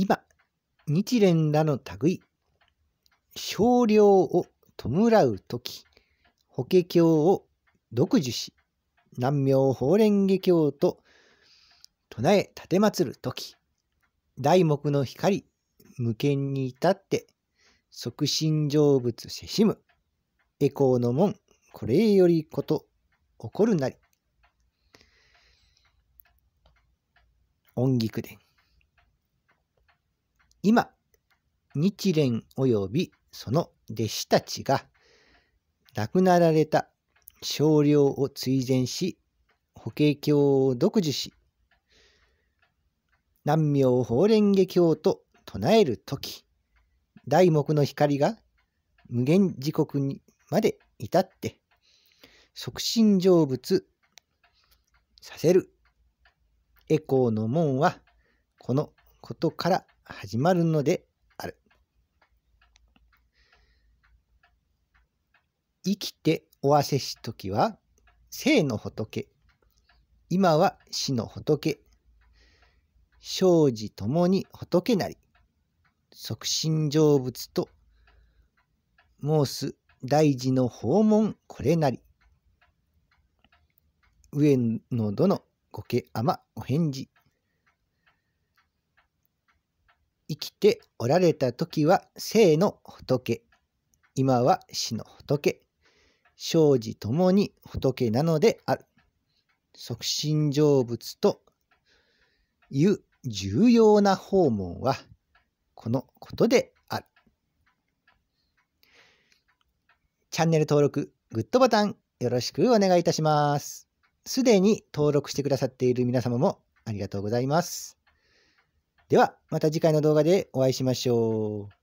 今、日蓮らの類、少量を弔うとき、法華経を独自し、南明法蓮華経と唱え立るとき、大目の光、無限に至って、即身成仏せしむ、エコーの門、これよりこと、起こるなり。音菊伝。今、日蓮及びその弟子たちが亡くなられた少量を追善し、法華経を独自し、南明法蓮華経と唱える時、大目の光が無限時刻にまで至って、促進成仏させる。エコーの門は、このことから始まるのである。生きておわせしときは、生の仏。今は死の仏。生じともに仏なり。即身成仏と申す大事の訪問これなり。上野殿ご家甘お返事。しておられた時は生の仏、今は死の仏、生じともに仏なのである。即身成仏という重要な訪問は、このことである。チャンネル登録、グッドボタン、よろしくお願いいたします。すでに登録してくださっている皆様もありがとうございます。では、また次回の動画でお会いしましょう。